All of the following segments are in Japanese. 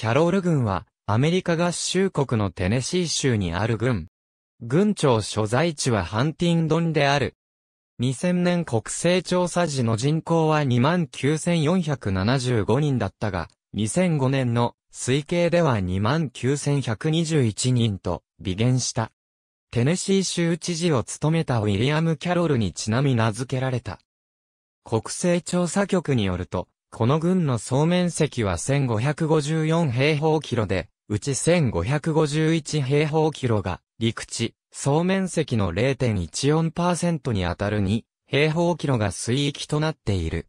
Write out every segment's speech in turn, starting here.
キャロール軍は、アメリカ合衆国のテネシー州にある軍。軍庁所在地はハンティンドンである。2000年国勢調査時の人口は29,475人だったが、2005年の推計では29,121人と微減した。テネシー州知事を務めたウィリアム・キャロルにちなみ名付けられた。国勢調査局によると、この郡の総面積は1554平方キロで、うち1551平方キロが陸地、総面積の0.14%に当たる2平方キロが水域となっている。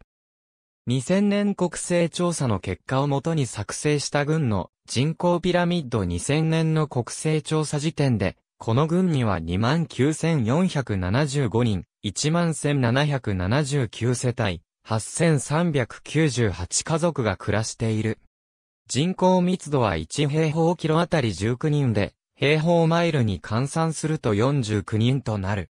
2000年国勢調査の結果をもとに作成した軍の人口ピラミッド2000年の国勢調査時点で、この軍には29,475人、11,779世帯、8398家族が暮らしている。人口密度は1平方キロあたり19人で、平方マイルに換算すると49人となる。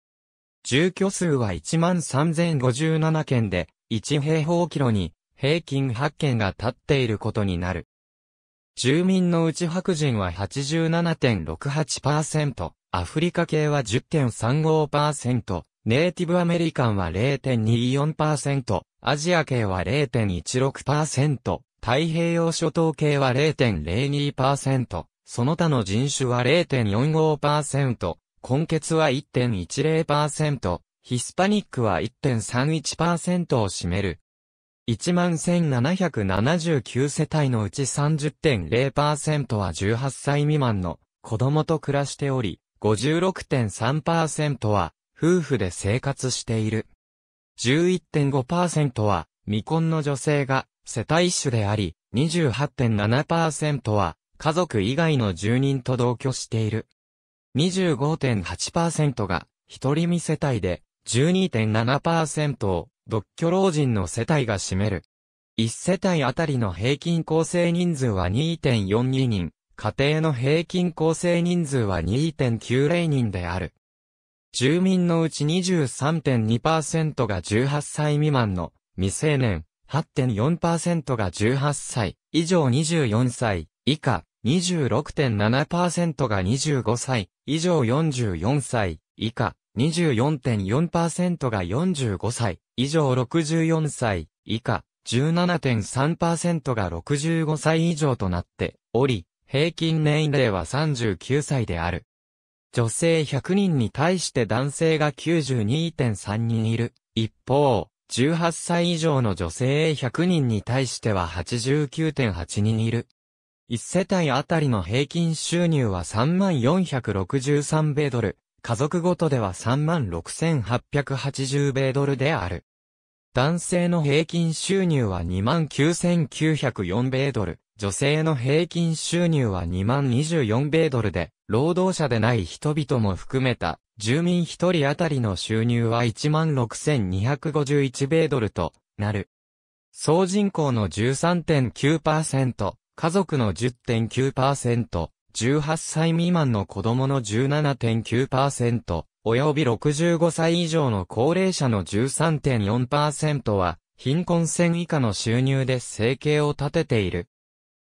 住居数は13,057件で、1平方キロに平均8件が立っていることになる。住民のうち白人は87.68%、アフリカ系は10.35%、ネイティブアメリカンは0.24%、アジア系は0.16%、太平洋諸島系は0.02%、その他の人種は0.45%、根血は1.10%、ヒスパニックは1.31%を占める。11,779世帯のうち30.0%は18歳未満の子供と暮らしており、56.3%は夫婦で生活している。11.5%は未婚の女性が世帯主であり、28.7%は家族以外の住人と同居している。25.8%が一人身世帯で、12.7%を独居老人の世帯が占める。1世帯あたりの平均構成人数は2.42人、家庭の平均構成人数は2.90人である。住民のうち23.2%が18歳未満の未成年、8.4%が18歳以上24歳以下、26.7%が25歳以上44歳以下、24.4%が45歳以上64歳以下、17.3%が65歳以上となっており、平均年齢は39歳である。女性100人に対して男性が92.3人いる。一方、18歳以上の女性100人に対しては89.8人いる。一世帯あたりの平均収入は3463米ドル、家族ごとでは36,880米ドルである。男性の平均収入は29,904米ドル、女性の平均収入は2万24米ドルで、労働者でない人々も含めた、住民一人当たりの収入は1万6251米ドルとなる。総人口の13.9%、家族の10.9%、18歳未満の子供の17.9%、及び65歳以上の高齢者の13.4%は、貧困線以下の収入で生計を立てている。